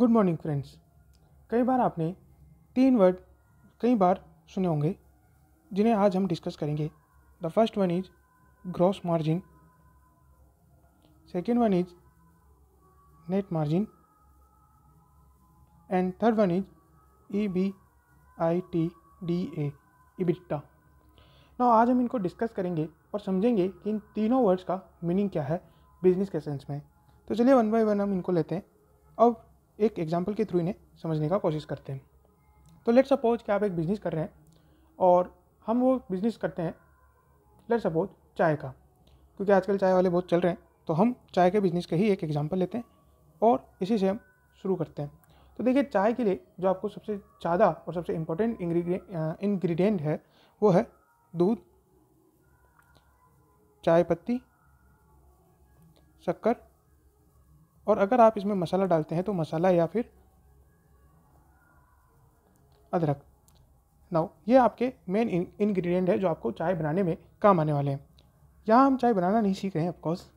good morning friends कई बार आपने तीन वर्ड कई बार सुने होंगे जिन्हें आज हम डिस्कस करेंगे the first one is gross margin second one is net margin and third one is E B I T D A EBITDA ना आज हम इनको डिस्कस करेंगे और समझेंगे कि इन तीनों वर्ड्स का मीनिंग क्या है बिजनेस के सेंस में तो चलिए वन बाय वन हम इनको लेते हैं अब एक एग्जाम्पल के थ्रू इन्हें समझने का कोशिश करते हैं तो लेट सपोज कि आप एक बिज़नेस कर रहे हैं और हम वो बिज़नेस करते हैं लेट सपोज चाय का क्योंकि आजकल चाय वाले बहुत चल रहे हैं तो हम चाय के बिज़नेस का ही एक एग्ज़ाम्पल लेते हैं और इसी से हम शुरू करते हैं तो देखिए चाय के लिए जो आपको सबसे ज़्यादा और सबसे इम्पोर्टेंट इंग्रेडिएंट है वो है दूध चाय पत्ती शक्कर और अगर आप इसमें मसाला डालते हैं तो मसाला या फिर अदरक नाउ ये आपके मेन इंग्रेडिएंट है जो आपको चाय बनाने में काम आने वाले हैं यहाँ हम चाय बनाना नहीं सीख रहे हैं ऑफकोर्स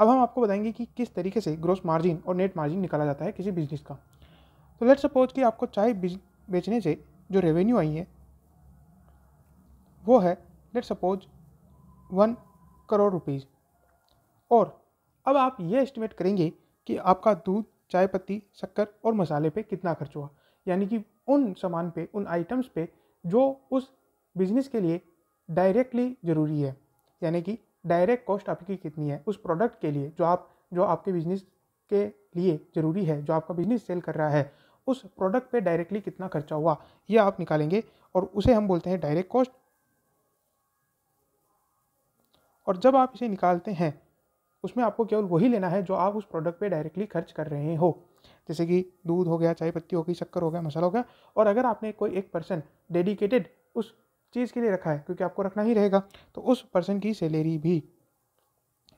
अब हम आपको बताएंगे कि किस तरीके से ग्रोस मार्जिन और नेट मार्जिन निकाला जाता है किसी बिजनेस का तो लेट सपोज कि आपको चाय बेचने से जो रेवेन्यू आई है वो है let suppose one crore rupees और अब आप ये एस्टिमेट करेंगे कि आपका दूध चाय पत्ती शक्कर और मसाले पे कितना खर्च हुआ यानी कि उन सामान पे उन आइटम्स पे जो उस बिज़नेस के लिए डायरेक्टली ज़रूरी है यानी कि डायरेक्ट कॉस्ट आपकी कितनी है उस प्रोडक्ट के लिए जो आप जो आपके बिज़नेस के लिए ज़रूरी है जो आपका बिज़नेस सेल कर रहा है उस प्रोडक्ट पे डायरेक्टली कितना खर्चा हुआ ये आप निकालेंगे और उसे हम बोलते हैं डायरेक्ट कॉस्ट और जब आप इसे निकालते हैं उसमें आपको केवल वही लेना है जो आप उस प्रोडक्ट पे डायरेक्टली खर्च कर रहे हो जैसे कि दूध हो गया चाय पत्ती हो गई शक्कर हो गया मसाला हो गया और अगर आपने कोई एक पर्सन डेडिकेटेड उस चीज़ के लिए रखा है क्योंकि आपको रखना ही रहेगा तो उस पर्सन की सैलरी भी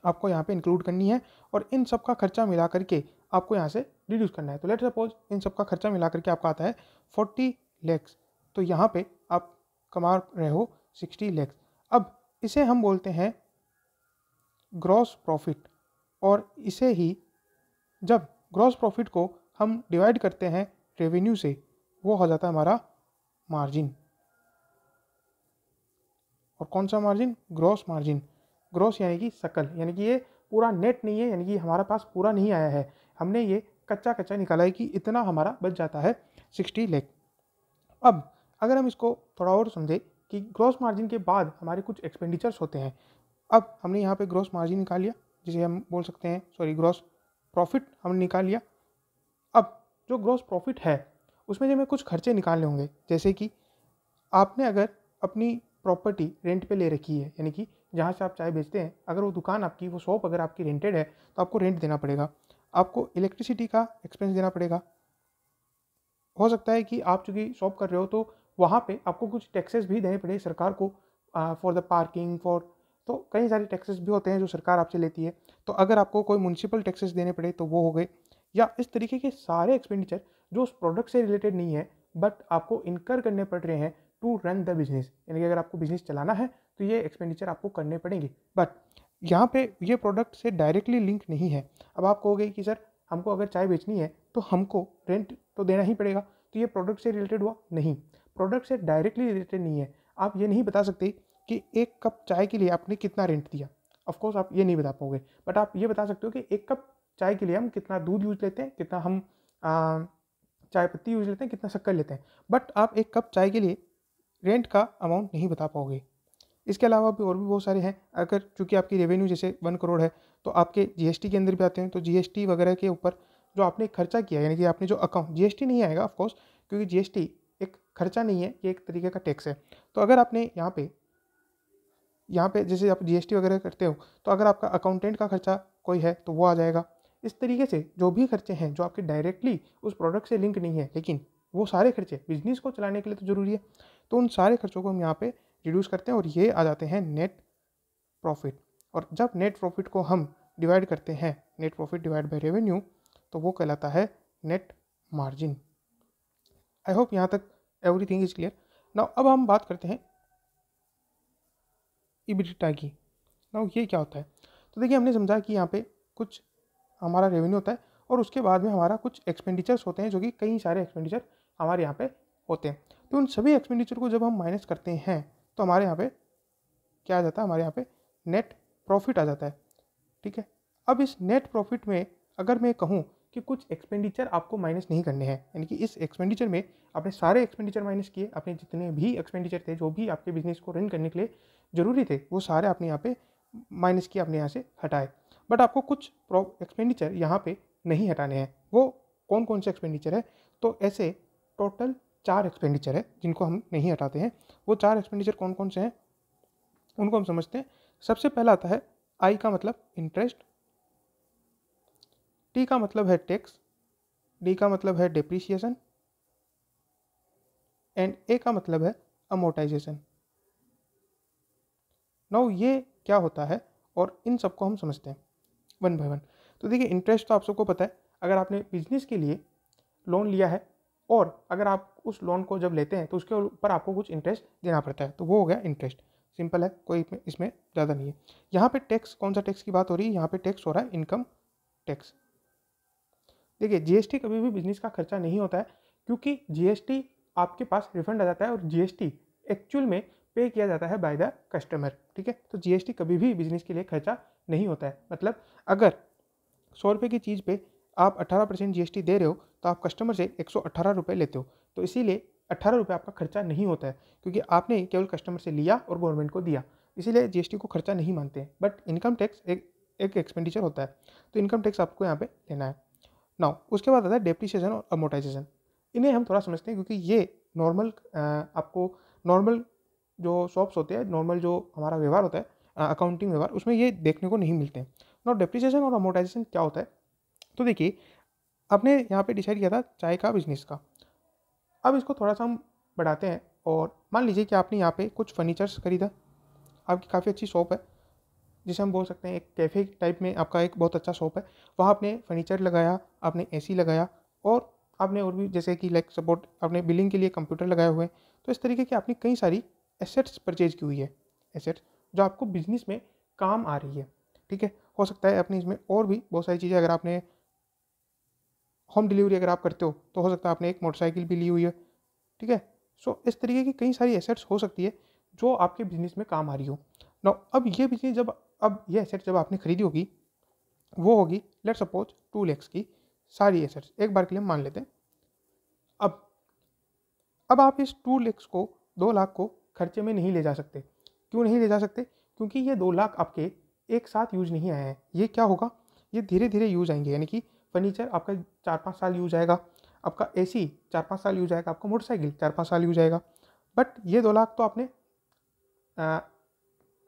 आपको यहाँ पे इंक्लूड करनी है और इन सब का खर्चा मिला करके आपको यहाँ से रिड्यूस करना है तो लेट सपोज इन सब का खर्चा मिला करके आपका आता है फोर्टी लैक्स तो यहाँ पे आप कमा रहे हो सिक्सटी लैक्स अब इसे हम बोलते हैं ग्रॉस प्रॉफिट और इसे ही जब ग्रॉस प्रॉफिट को हम डिवाइड करते हैं रेवेन्यू से वो हो जाता है हमारा मार्जिन और कौन सा मार्जिन ग्रॉस मार्जिन ग्रॉस यानी कि सकल यानी कि ये पूरा नेट नहीं है यानी कि हमारे पास पूरा नहीं आया है हमने ये कच्चा कच्चा निकाला है कि इतना हमारा बच जाता है सिक्सटी लेख अब अगर हम इसको थोड़ा और समझें कि ग्रॉस मार्जिन के बाद हमारे कुछ एक्सपेंडिचर्स होते हैं अब हमने यहाँ पे ग्रॉस मार्जिन निकाल लिया जिसे हम बोल सकते हैं सॉरी ग्रॉस प्रॉफिट हमने निकाल लिया अब जो ग्रॉस प्रॉफिट है उसमें जो हमें कुछ खर्चे निकालने होंगे जैसे कि आपने अगर अपनी प्रॉपर्टी रेंट पे ले रखी है यानी कि जहाँ से आप चाय बेचते हैं अगर वो दुकान आपकी वो शॉप अगर आपकी रेंटेड है तो आपको रेंट देना पड़ेगा आपको इलेक्ट्रिसिटी का एक्सपेंस देना पड़ेगा हो सकता है कि आप चूँकि शॉप कर रहे हो तो वहाँ पे आपको कुछ टैक्सेस भी देने पड़े सरकार को फॉर द पार्किंग फॉर तो कई सारे टैक्सेस भी होते हैं जो सरकार आपसे लेती है तो अगर आपको कोई म्यूनसिपल टैक्सेस देने पड़े तो वो हो गए या इस तरीके के सारे एक्सपेंडिचर जो उस प्रोडक्ट से रिलेटेड नहीं है बट आपको इनकर करने पड़ रहे हैं टू रन द बिजनेस यानी कि अगर आपको बिजनेस चलाना है तो ये एक्सपेंडिचर आपको करने पड़ेंगे बट यहाँ पे ये प्रोडक्ट से डायरेक्टली लिंक नहीं है अब आप कहोगे कि सर हमको अगर चाय बेचनी है तो हमको रेंट तो देना ही पड़ेगा तो ये प्रोडक्ट से रिलेटेड हुआ नहीं प्रोडक्ट से डायरेक्टली रिलेटेड नहीं है आप ये नहीं बता सकते कि एक कप चाय के लिए आपने कितना रेंट दिया ऑफकोर्स आप ये नहीं बता पाओगे बट आप ये बता सकते हो कि एक कप चाय के लिए हम कितना दूध यूज लेते हैं कितना हम आ, चाय पत्ती यूज लेते हैं कितना शक्कर लेते हैं बट आप एक कप चाय के लिए रेंट का अमाउंट नहीं बता पाओगे इसके अलावा भी और भी बहुत सारे हैं अगर चूँकि आपकी रेवेन्यू जैसे वन करोड़ है तो आपके जीएसटी के अंदर भी आते हैं तो जीएसटी वगैरह के ऊपर जो आपने खर्चा किया यानी कि आपने जो अकाउंट जीएसटी नहीं आएगा ऑफकोर्स क्योंकि जीएसटी एक खर्चा नहीं है ये एक तरीके का टैक्स है तो अगर आपने यहाँ पे यहाँ पे जैसे आप जीएसटी वगैरह करते हो तो अगर आपका अकाउंटेंट का खर्चा कोई है तो वो आ जाएगा इस तरीके से जो भी खर्चे हैं जो आपके डायरेक्टली उस प्रोडक्ट से लिंक नहीं है लेकिन वो सारे खर्चे बिजनेस को चलाने के लिए तो ज़रूरी है तो उन सारे खर्चों को हम यहाँ पे रिड्यूस करते हैं और ये आ जाते हैं नेट प्रॉफिट और जब नेट प्रॉफिट को हम डिवाइड करते हैं net profit divide by revenue तो वो कहलाता है नेट मार्जिन आई होप यहाँ तक एवरी थिंग इज क्लियर ना अब हम बात करते हैं इबिटा की ना ये क्या होता है तो देखिए हमने समझा कि यहाँ पे कुछ हमारा रेवेन्यू होता है और उसके बाद में हमारा कुछ एक्सपेंडिचर्स होते हैं जो कि कई सारे एक्सपेंडिचर हमारे यहाँ पे होते हैं तो उन सभी एक्सपेंडिचर को जब हम माइनस करते हैं तो हमारे यहाँ पे क्या आ जाता है हमारे यहाँ पे नेट प्रॉफिट आ जाता है ठीक है अब इस नेट प्रॉफिट में अगर मैं कहूँ कि कुछ एक्सपेंडिचर आपको माइनस नहीं करने हैं यानी कि इस एक्सपेंडिचर में आपने सारे एक्सपेंडिचर माइनस किए अपने जितने भी एक्सपेंडिचर थे जो भी आपके बिजनेस को रन करने के लिए ज़रूरी थे वो सारे आपने यहाँ पे माइनस किए आपने यहाँ से हटाए बट आपको कुछ एक्सपेंडिचर यहाँ पे नहीं हटाने हैं वो कौन कौन से एक्सपेंडिचर है तो ऐसे टोटल चार एक्सपेंडिचर है जिनको हम नहीं हटाते हैं वो चार एक्सपेंडिचर कौन कौन से हैं उनको हम समझते हैं सबसे पहला आता है आई का मतलब इंटरेस्ट टी का मतलब है टैक्स डी का मतलब है डिप्रिसिएशन एंड ए का मतलब है अमोटाइजेशन नाउ ये क्या होता है और इन सबको हम समझते हैं वन बाय वन तो देखिए इंटरेस्ट तो आप सबको पता है अगर आपने बिजनेस के लिए लोन लिया है और अगर आप उस लोन को जब लेते हैं तो उसके ऊपर आपको कुछ इंटरेस्ट देना पड़ता है तो वो हो गया इंटरेस्ट सिंपल है कोई इसमें ज़्यादा नहीं है यहाँ पे टैक्स कौन सा टैक्स की बात हो रही है यहाँ पे टैक्स हो रहा है इनकम टैक्स देखिए जीएसटी कभी भी बिजनेस का खर्चा नहीं होता है क्योंकि जीएसटी आपके पास रिफंड आ जाता है और जीएसटी एक्चुअल में पे किया जाता है बाय द कस्टमर ठीक है तो जीएसटी कभी भी बिजनेस के लिए खर्चा नहीं होता है मतलब अगर सौ रुपये की चीज़ पे आप अठारह परसेंट जी दे रहे हो तो आप कस्टमर से एक सौ अट्ठारह रुपये लेते हो तो इसीलिए अट्ठारह रुपये आपका खर्चा नहीं होता है क्योंकि आपने केवल कस्टमर से लिया और गवर्नमेंट को दिया इसीलिए जीएसटी को खर्चा नहीं मानते हैं बट इनकम टैक्स एक एक एक्सपेंडिचर होता है तो इनकम टैक्स आपको यहाँ पे लेना है नाउ उसके बाद आता है डेप्रिसिएशन और अमोटाइजेशन इन्हें हम थोड़ा समझते हैं क्योंकि ये नॉर्मल आपको नॉर्मल जो शॉप्स होते हैं नॉर्मल जो हमारा व्यवहार होता है अकाउंटिंग व्यवहार उसमें ये देखने को नहीं मिलते हैं और डेप्रिसिएशन और अमोटाइजेशन क्या होता है तो देखिए आपने यहाँ पे डिसाइड किया था चाय का बिजनेस का अब इसको थोड़ा सा हम बढ़ाते हैं और मान लीजिए कि आपने यहाँ पे कुछ फर्नीचर्स खरीदा आपकी काफ़ी अच्छी शॉप है जिसे हम बोल सकते हैं एक कैफ़े टाइप में आपका एक बहुत अच्छा शॉप है वहाँ आपने फर्नीचर लगाया आपने ए लगाया और आपने और भी जैसे कि लाइक सपोर्ट आपने बिलिंग के लिए कंप्यूटर लगाए हुए हैं तो इस तरीके की आपने कई सारी एसेट्स परचेज की हुई है एसेट्स जो आपको बिजनेस में काम आ रही है ठीक है हो सकता है अपने इसमें और भी बहुत सारी चीज़ें अगर आपने होम डिलीवरी अगर आप करते हो तो हो सकता है आपने एक मोटरसाइकिल भी ली हुई है ठीक है सो इस तरीके की कई सारी एसेट्स हो सकती है जो आपके बिजनेस में काम आ रही हो ना अब ये बिजनेस जब अब ये एसेट जब आपने खरीदी होगी वो होगी लेट सपोज टू लेक्स की सारी एसेट्स एक बार के लिए मान लेते हैं अब अब आप इस टू लेक्स को दो लाख को खर्चे में नहीं ले जा सकते क्यों नहीं ले जा सकते क्योंकि ये दो लाख आपके एक साथ यूज नहीं आए हैं ये क्या होगा ये धीरे धीरे यूज आएंगे यानी कि फर्नीचर आपका चार पाँच साल यूज आएगा आपका ए सी चार पाँच साल यूज आएगा आपका मोटरसाइकिल चार पाँच साल यूज आएगा बट ये दो लाख तो आपने आ,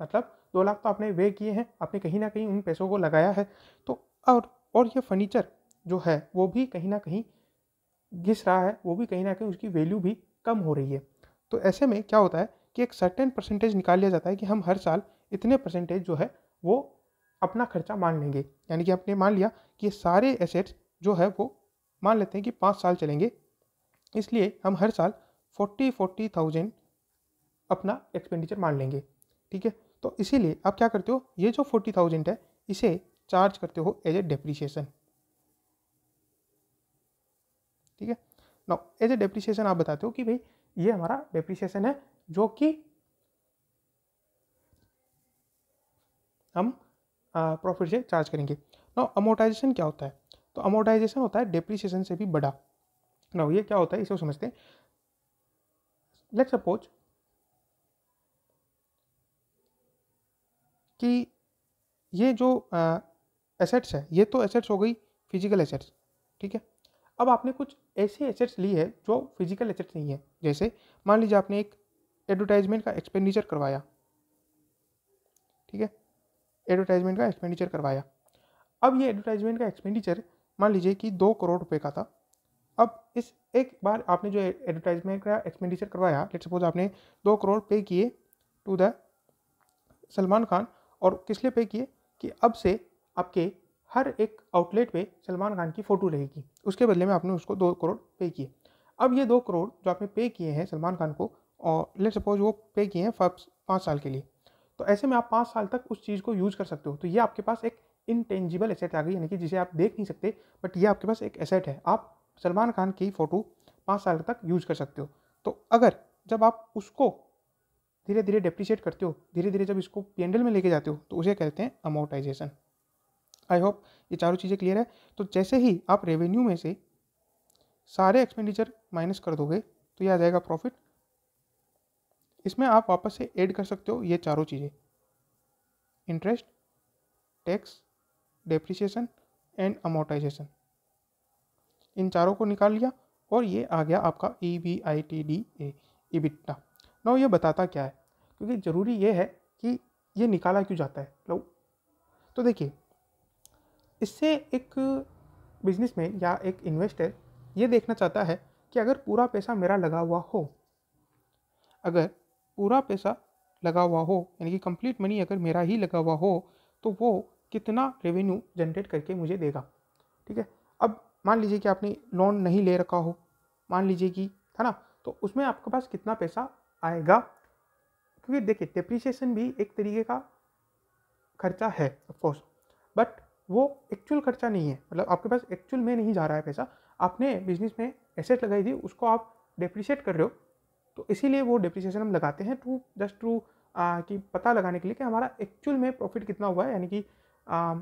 मतलब दो लाख तो आपने वे किए हैं आपने कहीं ना कहीं उन पैसों को लगाया है तो और और ये फर्नीचर जो है वो भी कहीं ना कहीं घिस रहा है वो भी कहीं ना कहीं उसकी वैल्यू भी कम हो रही है तो ऐसे में क्या होता है कि एक सर्टेन परसेंटेज निकाल लिया जाता है कि हम हर साल इतने परसेंटेज जो है वो अपना खर्चा मान लेंगे यानी कि आपने मान लिया कि ये सारे एसेट्स जो है वो मान लेते हैं कि पाँच साल चलेंगे इसलिए हम हर साल फोर्टी फोर्टी थाउजेंड अपना एक्सपेंडिचर मान लेंगे ठीक है तो इसीलिए आप क्या करते हो ये जो फोर्टी थाउजेंड है इसे चार्ज करते हो एज ए डेप्रिसिएशन ठीक है नो एज ए डेप्रिसिएशन आप बताते हो कि भाई ये हमारा डेप्रिसिएशन है जो कि हम प्रॉफिट से चार्ज करेंगे ना अमोर्टाइजेशन क्या होता है तो अमोर्टाइजेशन होता है डेप्रिसिएशन से भी बड़ा ना ये क्या होता है इसे समझते हैं लेट सपोज कि ये जो एसेट्स है ये तो एसेट्स हो गई फिजिकल एसेट्स ठीक है अब आपने कुछ ऐसे एसेट्स ली है जो फिजिकल एसेट्स नहीं है जैसे मान लीजिए आपने एक एडवर्टाइजमेंट का एक्सपेंडिचर करवाया ठीक है एडवर्टाइजमेंट का एक्सपेंडिचर करवाया अब ये एडवर्टाइजमेंट का एक्सपेंडिचर मान लीजिए कि दो करोड़ रुपए का था अब इस एक बार आपने जो एडवर्टाइजमेंट का एक्सपेंडिचर करवाया लेट सपोज आपने दो करोड़ पे किए टू द सलमान खान और किस लिए पे किए कि अब से आपके हर एक आउटलेट पे सलमान खान की फ़ोटो रहेगी उसके बदले में आपने उसको दो करोड़ पे किए अब ये दो करोड़ जो आपने पे किए हैं सलमान खान को और लेट सपोज वो पे किए हैं पाँच साल के लिए तो ऐसे में आप पाँच साल तक उस चीज़ को यूज़ कर सकते हो तो ये आपके पास एक इनटेंजिबल एसेट आ गई यानी कि जिसे आप देख नहीं सकते बट ये आपके पास एक एसेट है आप सलमान खान की फ़ोटो पाँच साल तक यूज़ कर सकते हो तो अगर जब आप उसको धीरे धीरे डेप्रिशिएट करते हो धीरे धीरे जब इसको पी में लेके जाते हो तो उसे कहते हैं अमोर्टाइजेशन आई होप ये चारों चीज़ें क्लियर है तो जैसे ही आप रेवेन्यू में से सारे एक्सपेंडिचर माइनस कर दोगे तो ये आ जाएगा प्रॉफिट इसमें आप वापस से ऐड कर सकते हो ये चारों चीज़ें interest tax depreciation and amortization इन चारों को निकाल लिया और ये आ गया आपका E B I T D A EBITDA ना ये बताता क्या है क्योंकि ज़रूरी ये है कि ये निकाला क्यों जाता है लो तो देखिए इससे एक बिजनेस में या एक इन्वेस्टर ये देखना चाहता है कि अगर पूरा पैसा मेरा लगा हुआ हो अगर पूरा पैसा लगा हुआ हो यानी कि कंप्लीट मनी अगर मेरा ही लगा हुआ हो तो वो कितना रेवेन्यू जनरेट करके मुझे देगा ठीक है अब मान लीजिए कि आपने लोन नहीं ले रखा हो मान लीजिए कि है ना तो उसमें आपके पास कितना पैसा आएगा क्योंकि देखिए डिप्रिसिएशन भी एक तरीके का खर्चा है ऑफकोर्स बट वो एक्चुअल खर्चा नहीं है मतलब आपके पास एक्चुअल में नहीं जा रहा है पैसा आपने बिजनेस में एसेट लगाई थी उसको आप डिप्रिशिएट कर रहे हो तो इसीलिए वो डिप्रिसिएशन हम लगाते हैं टू जस्ट टू कि पता लगाने के लिए कि हमारा एक्चुअल में प्रॉफिट कितना हुआ है यानी कि आ,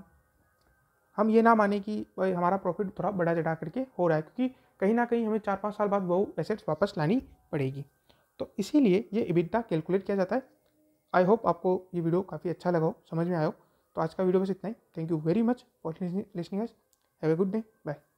हम ये ना माने कि भाई हमारा प्रॉफिट थोड़ा बड़ा चढ़ा करके हो रहा है क्योंकि कहीं ना कहीं हमें चार पाँच साल बाद वो एसेट्स वापस लानी पड़ेगी तो इसीलिए ये इबिटा कैलकुलेट किया जाता है आई होप आपको ये वीडियो काफ़ी अच्छा लगा हो समझ में आया हो तो आज का वीडियो बस इतना ही thank you very much for listening have a good day bye